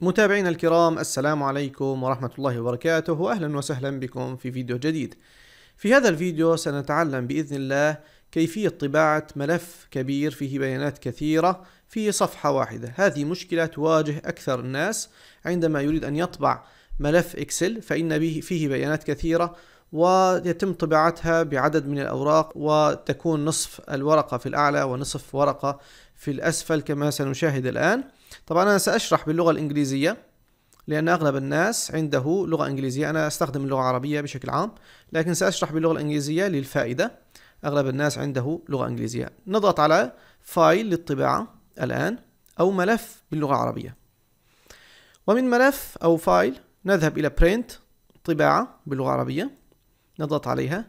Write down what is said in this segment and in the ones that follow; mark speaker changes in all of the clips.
Speaker 1: متابعينا الكرام السلام عليكم ورحمة الله وبركاته وأهلا وسهلا بكم في فيديو جديد في هذا الفيديو سنتعلم بإذن الله كيفية طباعة ملف كبير فيه بيانات كثيرة في صفحة واحدة هذه مشكلة تواجه أكثر الناس عندما يريد أن يطبع ملف إكسل فإن به فيه بيانات كثيرة ويتم طباعتها بعدد من الأوراق وتكون نصف الورقة في الأعلى ونصف ورقة في الأسفل كما سنشاهد الآن طبعا أنا سأشرح باللغة الإنجليزية لأن أغلب الناس عنده لغة إنجليزية أنا أستخدم اللغة العربية بشكل عام لكن سأشرح باللغة الإنجليزية للفائدة أغلب الناس عنده لغة إنجليزية نضغط على فايل للطباعة الآن أو ملف باللغة العربية ومن ملف أو فايل نذهب إلى print طباعة باللغة العربية نضغط عليها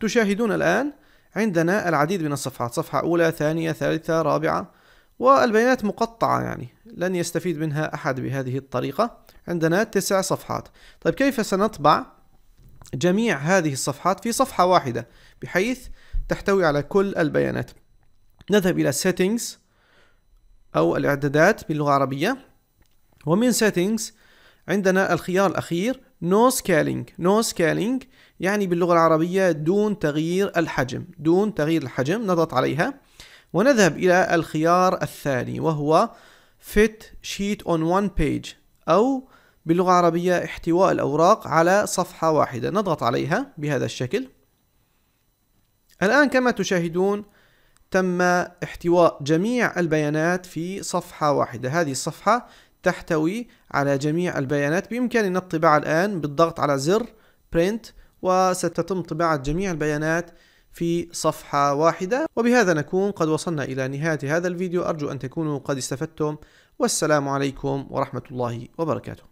Speaker 1: تشاهدون الآن عندنا العديد من الصفحات صفحة أولى ثانية ثالثة رابعة والبيانات مقطعة يعني لن يستفيد منها أحد بهذه الطريقة عندنا تسع صفحات طيب كيف سنطبع جميع هذه الصفحات في صفحة واحدة بحيث تحتوي على كل البيانات نذهب إلى Settings أو الإعدادات باللغة العربية ومن Settings عندنا الخيار الأخير no scaling no scaling يعني باللغة العربية دون تغيير الحجم دون تغيير الحجم نضغط عليها ونذهب إلى الخيار الثاني وهو fit sheet on one page أو باللغة العربية احتواء الأوراق على صفحة واحدة نضغط عليها بهذا الشكل الآن كما تشاهدون تم احتواء جميع البيانات في صفحة واحدة هذه الصفحة تحتوي على جميع البيانات بإمكاننا الطباعة الآن بالضغط على زر print وستتم طباعة جميع البيانات في صفحة واحدة وبهذا نكون قد وصلنا إلى نهاية هذا الفيديو أرجو أن تكونوا قد استفدتم والسلام عليكم ورحمة الله وبركاته